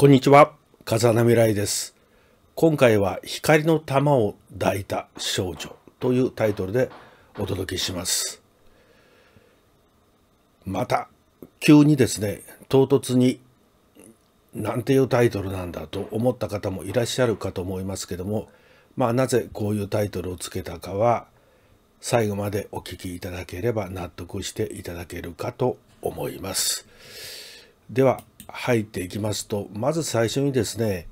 こんにちは、風波来です。今回は光の玉を抱いた少女というタイトルでお届けします。また、急にですね、唐突になんていうタイトルなんだと思った方もいらっしゃるかと思いますけども、まあなぜこういうタイトルをつけたかは、最後までお聞きいただければ納得していただけるかと思います。では入っていきますとまず最初にですね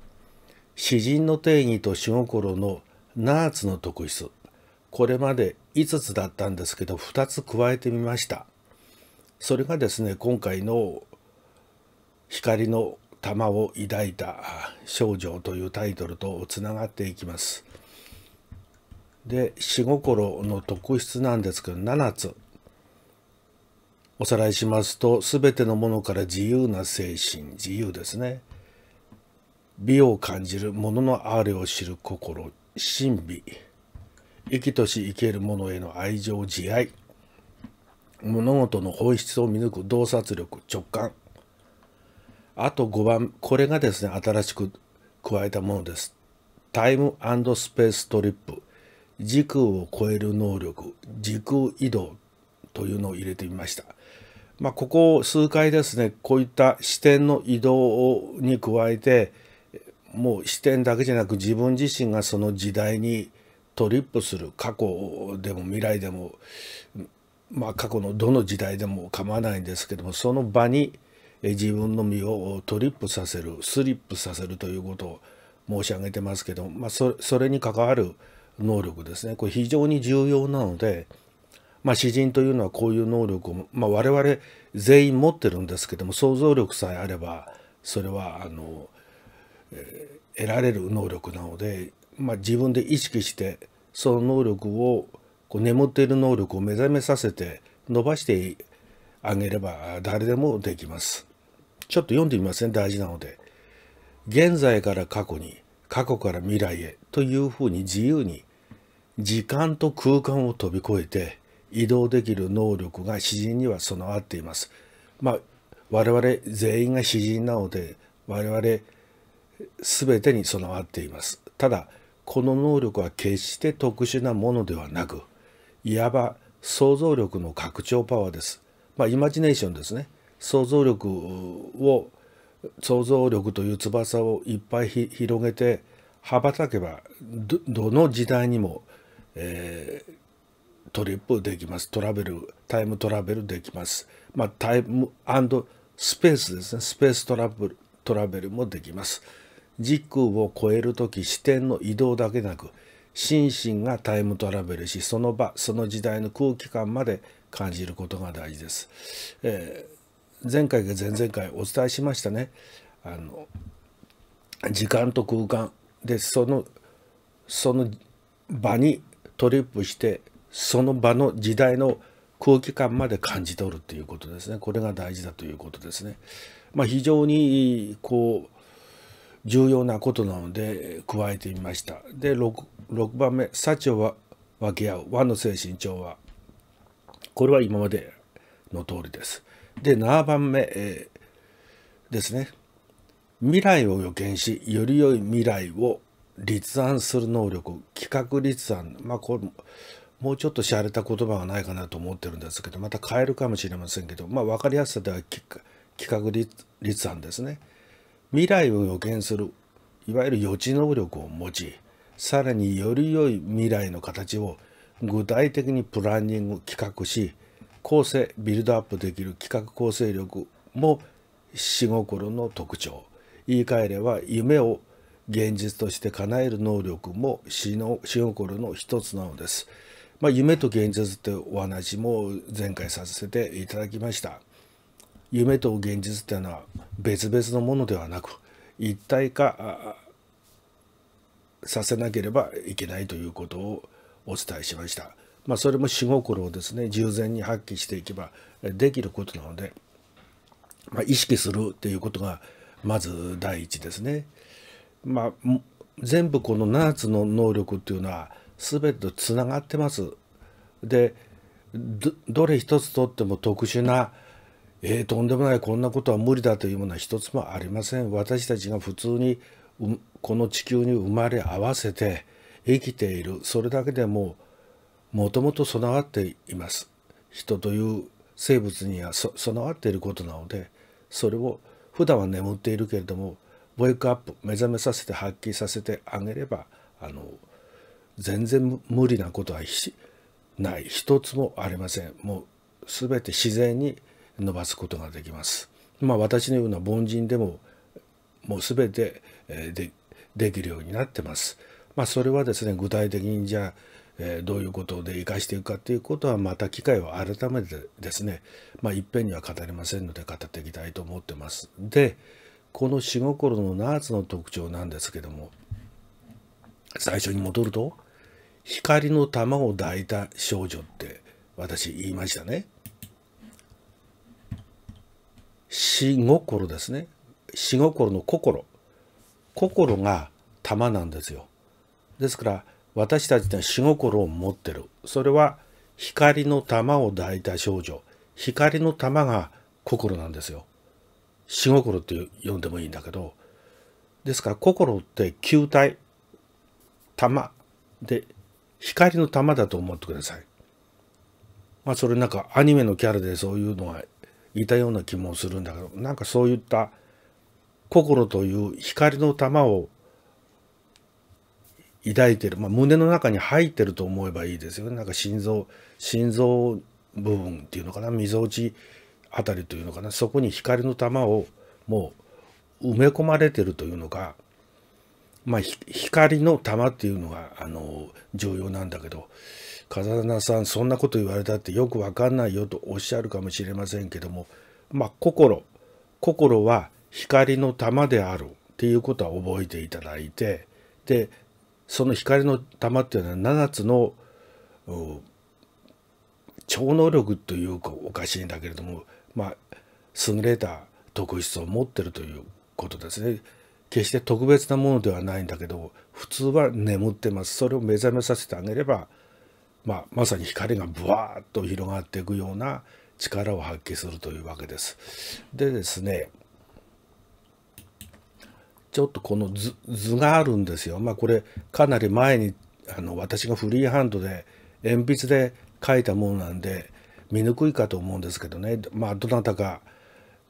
詩人の定義と詩心の7つの特質これまで5つだったんですけど2つ加えてみましたそれがですね今回の「光の玉を抱いた少女」というタイトルとつながっていきますで「詩心」の特質なんですけど7つおさらいしますと、すべてのものから自由な精神、自由ですね。美を感じる、もののあれを知る心、神美。生きとし生けるものへの愛情、慈愛。物事の本質を見抜く洞察力、直感。あと5番、これがですね、新しく加えたものです。タイムスペーストリップ。時空を超える能力、時空移動というのを入れてみました。まあ、ここ数回ですねこういった視点の移動に加えてもう視点だけじゃなく自分自身がその時代にトリップする過去でも未来でも、まあ、過去のどの時代でも構わないんですけどもその場に自分の身をトリップさせるスリップさせるということを申し上げてますけど、まあ、それに関わる能力ですねこれ非常に重要なのでまあ、詩人というのはこういう能力を、まあ、我々全員持ってるんですけども想像力さえあればそれはあの、えー、得られる能力なので、まあ、自分で意識してその能力をこう眠っている能力を目覚めさせて伸ばしてあげれば誰でもできます。ちょっと読んでみますね大事なので。現在から過去に過去から未来へというふうに自由に時間と空間を飛び越えて移動できる能力が詩人には備わっています。まあ、我々全員が詩人なので我々全てに備わっています。ただこの能力は決して特殊なものではなくいわば想像力の拡張パワーです。まあ、イマジネーションですね。想像力を想像力という翼をいっぱい広げて羽ばたけばどの時代にも、えー、トリップできます。トラベル、タイムトラベルできます。まあ、タイムスペースですね。スペーストラブルトラベルもできます。時空を超える時、視点の移動だけなく、心身がタイムトラベルし、その場、その時代の空気感まで感じることが大事です。えー、前回が前々回お伝えしましたね。あの時間と空間でそのその場にトリップしてその場の時代の空気感まで感じ取るということですねこれが大事だということですね。まあ、非常にこう重要なことなので加えてみました。で 6, 6番目「社長は分け合う和の精神調和」これは今までの通りです。で7番目、えー、ですね未来を予見しより良い未来を立案する能力企画立案まあこれもうちょっとしゃれた言葉がないかなと思ってるんですけどまた変えるかもしれませんけど、まあ、分かりやすさでは企画立案ですね未来を予見するいわゆる予知能力を持ちさらにより良い未来の形を具体的にプランニング企画し構成ビルドアップできる企画構成力も死心の特徴言い換えれば夢を現実として叶える能力も死死心の一つなのです。まあ、夢と現実ってお話も前回させていただきました。夢と現実っていうのは別々のものではなく一体化させなければいけないということをお伝えしました。まあ、それも死心をですね従前に発揮していけばできることなので、まあ、意識するっていうことがまず第一ですね。まあ、全部この7つの能力っていうのは全てとつながってます。でどれ一つとっても特殊なえー、とんでもないこんなことは無理だというものは一つもありません私たちが普通にこの地球に生まれ合わせて生きているそれだけでももともと備わっています人という生物には備わっていることなのでそれを普段は眠っているけれどもウェイクアップ目覚めさせて発揮させてあげればあの全然無理なことはない一つもありませんもう全て自然に伸ばすことができますまあ私のような凡人でももう全てでできるようになってますまあそれはですね具体的にじゃあどういうことで生かしていくかっていうことはまた機会を改めてですねまあいっぺんには語りませんので語っていきたいと思ってますでこの「死心のナーツ」の特徴なんですけども最初に戻ると「光の玉を抱いた少女って私言いましたね。死心ですね。死心の心。心が玉なんですよ。ですから私たちは死心を持ってる。それは光の玉を抱いた少女。光の玉が心なんですよ。死心って呼んでもいいんだけど。ですから心って球体。玉で光の玉だと思ってください。まあそれなんかアニメのキャラでそういうのはいたような気もするんだけどなんかそういった心という光の玉を抱いてる、まあ、胸の中に入ってると思えばいいですよねなんか心臓心臓部分っていうのかなみぞおちあたりというのかなそこに光の玉をもう埋め込まれてるというのかまあ、光の玉っていうのが、あの、重要なんだけど、風穴さん、そんなこと言われたってよくわかんないよとおっしゃるかもしれませんけども、まあ、心、心は光の玉であるっていうことは覚えていただいて、で、その光の玉っていうのは7つの、超能力というかおかしいんだけれども、まあ、優れた特質を持ってるということですね。決して特別なものではないんだけど普通は眠ってますそれを目覚めさせてあげれば、まあ、まさに光がブワーッと広がっていくような力を発揮するというわけです。でですねちょっとこの図図があるんですよ。まあ、これかなり前にあの私がフリーハンドで鉛筆で描いたものなんで見にくいかと思うんですけどね、まあ、どなたか、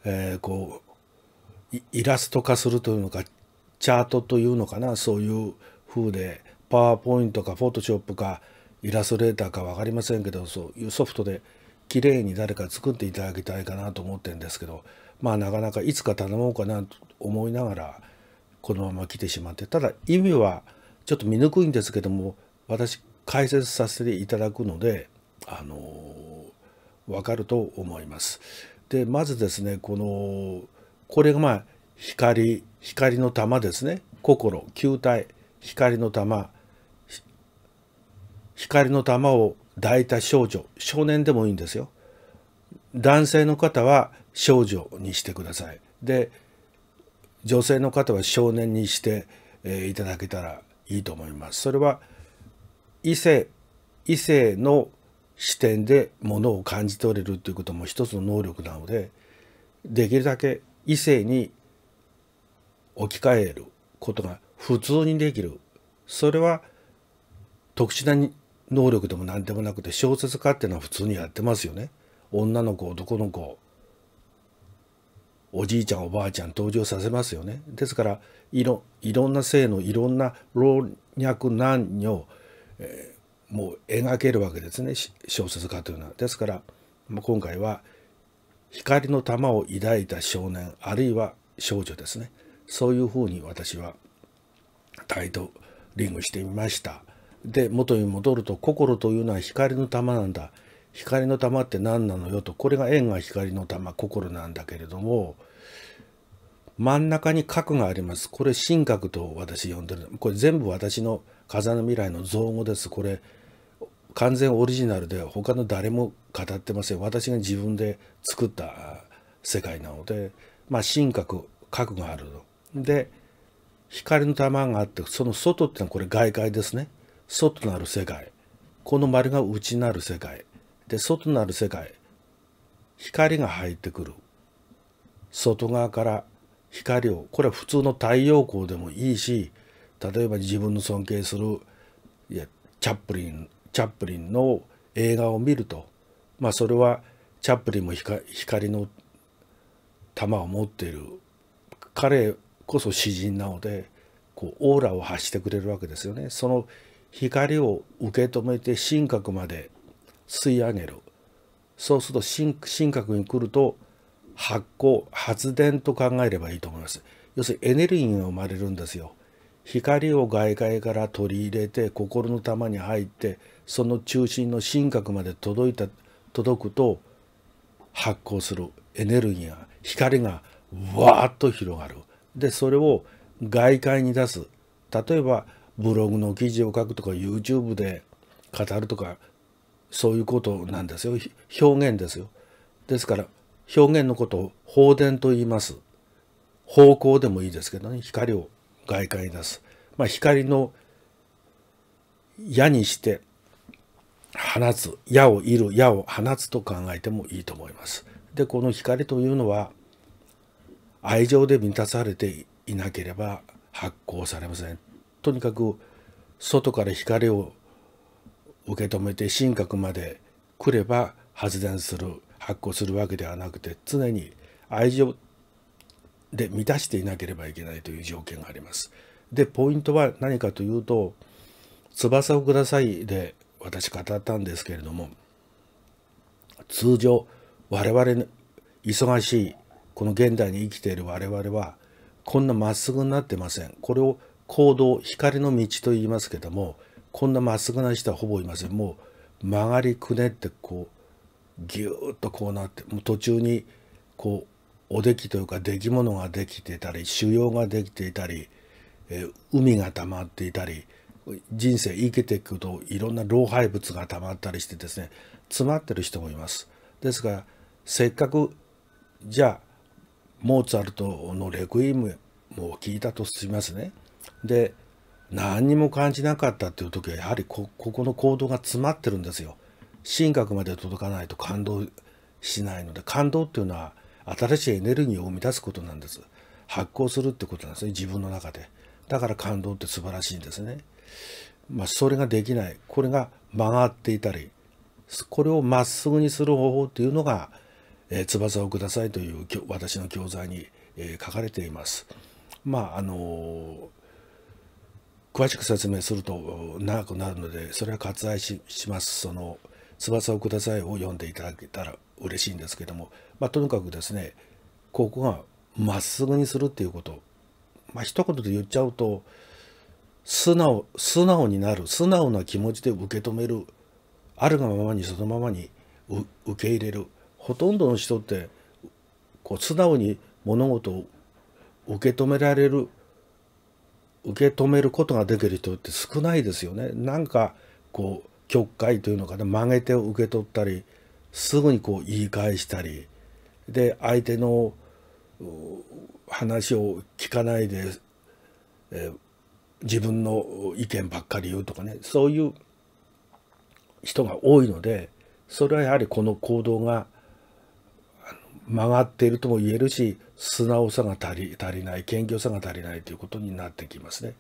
えー、こイラスト化するというのかチャートというのかなそういう風でパワーポイントかフォトショップかイラストレーターか分かりませんけどそういうソフトで綺麗に誰か作っていただきたいかなと思ってるんですけどまあなかなかいつか頼もうかなと思いながらこのまま来てしまってただ意味はちょっと見にくいんですけども私解説させていただくのであのー、分かると思います。でまずですねこのこれがまあ光光の玉ですね心球体光の玉光の玉を抱いた少女少年でもいいんですよ男性の方は少女にしてくださいで女性の方は少年にしていただけたらいいと思いますそれは異性異性の視点でものを感じ取れるということも一つの能力なのでできるだけ異性に置き換えることが普通にできるそれは特殊な能力でも何でもなくて小説家っていうのは普通にやってますよね。女の子男の子おじいちゃんおばあちゃん登場させますよね。ですからいろいろんな性のいろんな老若男女、えー、もう描けるわけですね小説家というのは。ですから今回は光の玉を抱いた少年あるいは少女ですねそういうふうに私はタイトリングしてみましたで元に戻ると心というのは光の玉なんだ光の玉って何なのよとこれが円が光の玉心なんだけれども真ん中に核がありますこれ神核と私呼んでるこれ全部私の風の未来の造語ですこれ完全オリジナルで他の誰も語ってません私が自分で作った世界なのでまあ神格核があるので光の玉があってその外ってのはこれ外界ですね外なる世界この丸が内なる世界で外なる世界光が入ってくる外側から光をこれは普通の太陽光でもいいし例えば自分の尊敬するいやチャップリンチャップリンの映画を見ると、まあ、それはチャップリンも光の玉を持っている彼こそ詩人なのでこうオーラを発してくれるわけですよね。その光を受け止めて神格まで吸い上げるそうすると神神格に来ると発光発電と考えればいいと思います要するにエネルギーが生まれるんですよ光を外界から取り入れて心の玉に入ってその中心の心核まで届いた届くと発光するエネルギーが光がわーっと広がるでそれを外界に出す例えばブログの記事を書くとか YouTube で語るとかそういうことなんですよ表現ですよですから表現のことを放電と言います方向でもいいですけどね光を外界に出す、まあ、光の矢にして放つ矢を射る矢を放つと考えてもいいと思います。でこの光というのは愛情で満たされていなければ発光されません。とにかく外から光を受け止めて神格まで来れば発電する発光するわけではなくて常に愛情で満たしていなければいけないという条件があります。でポイントは何かというと「翼をください」で私語ったんですけれども通常我々忙しいこの現代に生きている我々はこんなまっすぐになってません。これを行動光の道と言いますけどもこんなまっすぐな人はほぼいません。もう曲がりくねってこうギューッとこうなってもう途中にこうおできというか出来物ができていたり腫瘍ができていたり、海が溜まっていたり人生生きていくといろんな老廃物が溜まったりしてですね詰まってる人もいます。ですからせっかくじゃあモーツァルトの「レクイーム」も聞いたとしますね。で何にも感じなかったっていう時はやはりここの行動が詰まってるんですよ。神格まで届かないと感動しないので感動っていうのは新しいエネルギーを生み出すことなんです。発酵するってことなんですね、自分の中で。だから感動って素晴らしいんですね。まあ、それができない。これが曲がっていたり、これをまっすぐにする方法っていうのが、えー、翼をくださいという私の教材に、えー、書かれています。まあ、あのー、詳しく説明すると長くなるので、それは割愛します。その、翼をくださいを読んでいただけたら嬉しいんですけども、まあ、とにかくですねここがまっすぐにするっていうこと、まあ一言で言っちゃうと素直素直になる素直な気持ちで受け止めるあるがままにそのままに受け入れるほとんどの人ってこう素直に物事を受け止められる受け止めることができる人って少ないですよね。なんかこう曲解というのかね曲げて受け取ったりすぐにこう言い返したりで相手の話を聞かないで、えー、自分の意見ばっかり言うとかねそういう人が多いのでそれはやはりこの行動が曲がっているとも言えるし素直さが足り足りない謙虚さが足りないということになってきますね。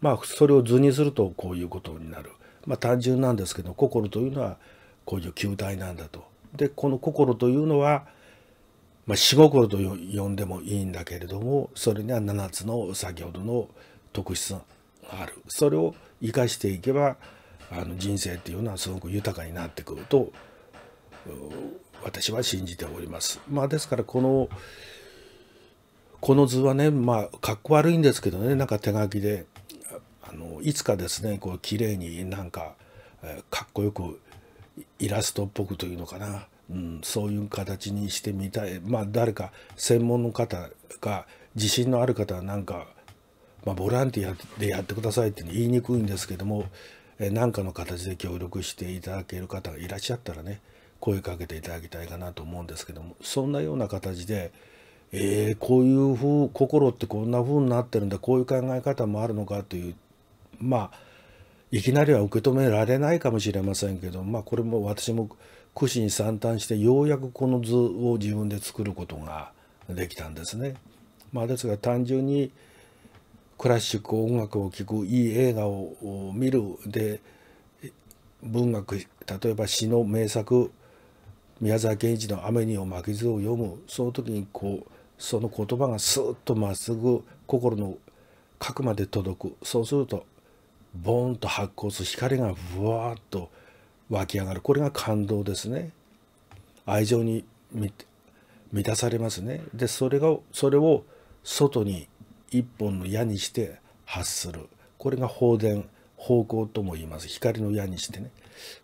まあそれを図にするとこういうことになる。まあ単純なんですけど心というのはこういう球体なんだと。でこの心というのは、まあ、死心と呼んでもいいんだけれどもそれには7つの先ほどの特質があるそれを生かしていけばあの人生っていうのはすごく豊かになってくると私は信じております。まあ、ですからこのこの図はねまあかっこ悪いんですけどねなんか手書きであのいつかですねこう綺麗になんかかっこよくイラストっぽくというのかな、うん、そういう形にしてみたいまあ誰か専門の方が自信のある方はなんか、まあ、ボランティアでやってくださいって言いにくいんですけども何かの形で協力していただける方がいらっしゃったらね声かけていただきたいかなと思うんですけどもそんなような形で、えー、こういうふう心ってこんな風になってるんだこういう考え方もあるのかというまあいきなりは受け止められないかもしれませんけど、まあ、これも私も苦心惨憺してようやくこの図を自分で作ることができたんですね。まあ、ですが単純にクラシック音楽を聴くいい映画を見るで文学例えば詩の名作宮沢賢治の「雨にを負けず」を読むその時にこうその言葉がスーッとまっすぐ心の核まで届くそうするとボーンと発光する光がふわっと湧き上がるこれが感動ですね愛情に満たされますねでそれがそれを外に一本の矢にして発するこれが放電方向とも言います光の矢にしてね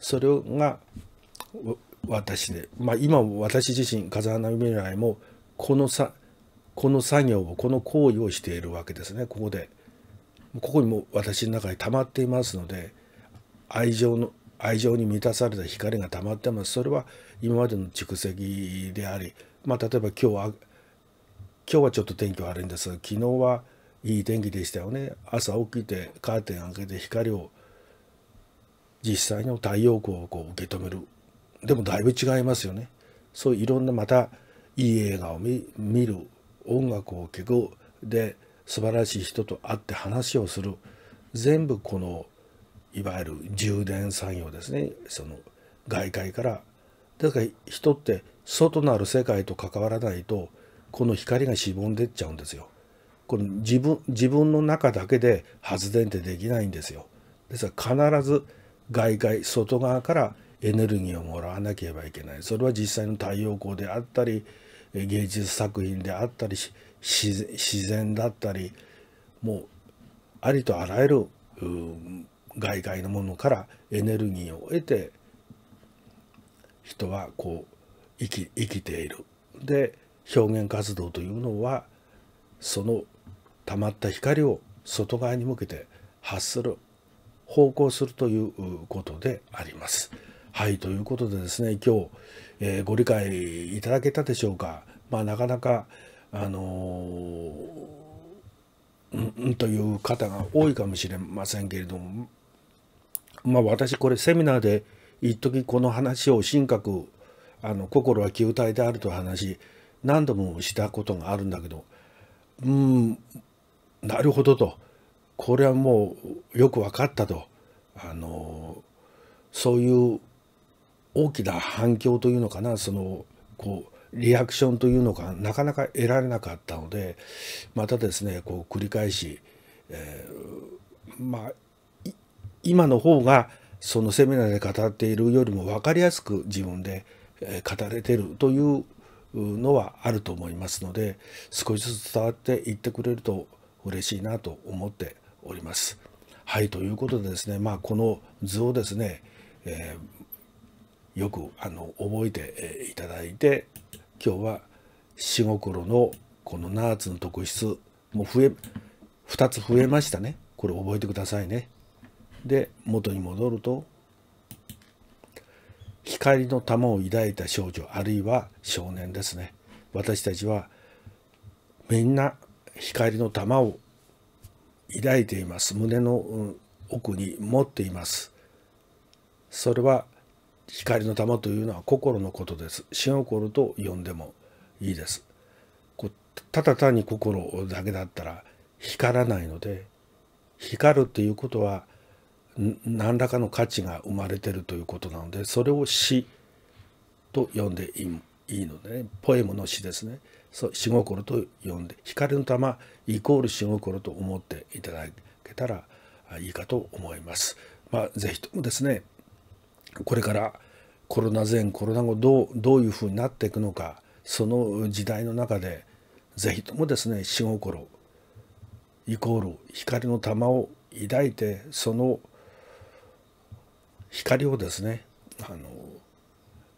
それが私でまあ今私自身風穴未来もこのさこの作業をこの行為をしているわけですねここで。ここにも私の中に溜まっていますので愛情の愛情に満たされた光が溜まってますそれは今までの蓄積であり、まあ、例えば今日は今日はちょっと天気悪いんですが昨日はいい天気でしたよね朝起きてカーテン開けて光を実際の太陽光をこう受け止めるでもだいぶ違いますよねそういろんなまたいい映画を見る音楽を聴くで素晴らしい人と会って話をする全部このいわゆる充電産業ですねその外界からだから人って外のある世界と関わらないとこの光がしぼんでっちゃうんですよ。この自分自分の中だけで発電ってできないんですよ。ですから必ず外界外側からエネルギーをもらわなければいけないそれは実際の太陽光であったり芸術作品であったり自然だったりもうありとあらゆる外界のものからエネルギーを得て人はこう生き生きている。で表現活動というのはそのたまった光を外側に向けて発する方向するということであります。はいということでですね今日、えー、ご理解いただけたでしょうか。まあ、なかなかあのうんという方が多いかもしれませんけれどもまあ私これセミナーで一時この話を神格あの心は球体であると話し話何度もしたことがあるんだけどうんなるほどとこれはもうよく分かったとあのそういう大きな反響というのかなそのこうリアクションというのがなかなか得られなかったのでまたですねこう繰り返し、えー、まあ今の方がそのセミナーで語っているよりも分かりやすく自分で語れてるというのはあると思いますので少しずつ伝わっていってくれると嬉しいなと思っております。はいということでですねまあこの図をですね、えー、よくあの覚えていただいて今日は死心のこのナーツの特質もう増え2つ増えましたねこれ覚えてくださいねで元に戻ると光の玉を抱いた少女あるいは少年ですね私たちはみんな光の玉を抱いています胸の奥に持っていますそれは光の玉というのは心のことです。心心と呼んでもいいです。こうただ単に心だけだったら光らないので光るということは何らかの価値が生まれてるということなのでそれを死と呼んでいいので、ね、ポエムの詩ですねそう死心と呼んで光の玉イコール死心と思っていただけたらいいかと思います。まあ、ぜひともですねこれからコロナ前コロナ後どうどういうふうになっていくのかその時代の中で是非ともですね死心イコール光の玉を抱いてその光をですねあの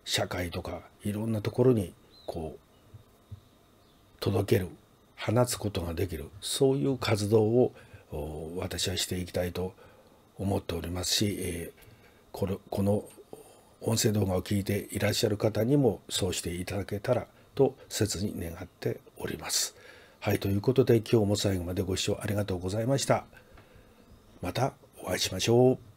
社会とかいろんなところにこう届ける放つことができるそういう活動を私はしていきたいと思っておりますし、えーこのこの音声動画を聞いていらっしゃる方にもそうしていただけたらと切に願っております。はい、ということで今日も最後までご視聴ありがとうございました。またお会いしましょう。